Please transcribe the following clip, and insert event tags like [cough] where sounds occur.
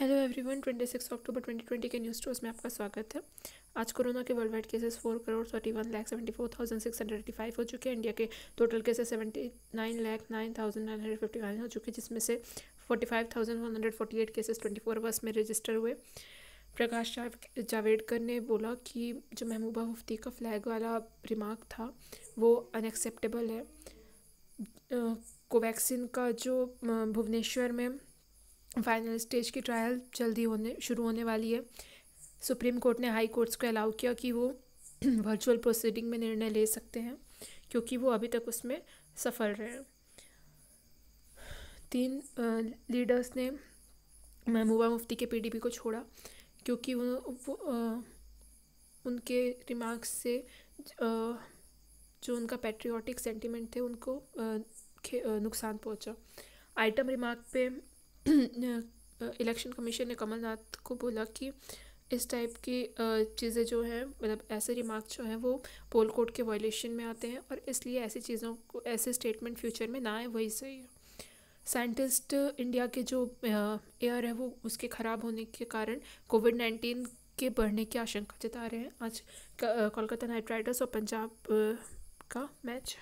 hello everyone 26 अक्टूबर 2020 के news टोर्स में आपका स्वागत है आज कोरोना के world wide cases four crore thirty one lakh seventy four thousand six hundred eighty five हो चुके हैं इंडिया के total cases seventy nine lakh nine thousand nine hundred fifty nine हो चुके हैं जिसमें से forty five thousand one hundred forty eight cases twenty four में रजिस्टर हुए प्रकाश जावेडकर ने बोला कि जो महबूबा मुफ्ती का फ्लैग वाला रिमार्क था वो अनएक्सेप्टेबल है कोवैक्सिन का जो भुवनेश्वर में फाइनल स्टेज की ट्रायल जल्दी होने शुरू होने वाली है सुप्रीम कोर्ट ने हाई कोर्ट्स को अलाउ किया कि वो वर्चुअल [clears throat] प्रोसीडिंग में निर्णय ले सकते हैं क्योंकि वो अभी तक उसमें सफल रहे हैं तीन लीडर्स ने महबूबा मुफ्ती के पीडीपी को छोड़ा क्योंकि वो, वो आ, उनके रिमार्क्स से आ, जो उनका पेट्रियाटिक सेंटीमेंट थे उनको आ, नुकसान पहुंचा आइटम रिमार्क पे [clears throat] इलेक्शन कमीशन ने कमलनाथ को बोला कि इस टाइप की चीज़ें जो हैं मतलब ऐसे रिमार्क जो हैं वो पोल कोड के वायलेशन में आते हैं और इसलिए ऐसी चीज़ों को ऐसे स्टेटमेंट फ्यूचर में ना आए वही सही है साइंटिस्ट इंडिया के जो एयर है वो उसके ख़राब होने के कारण कोविड नाइन्टीन के बढ़ने की आशंका जता रहे हैं आज कोलकाता नाइट राइडर्स और पंजाब का मैच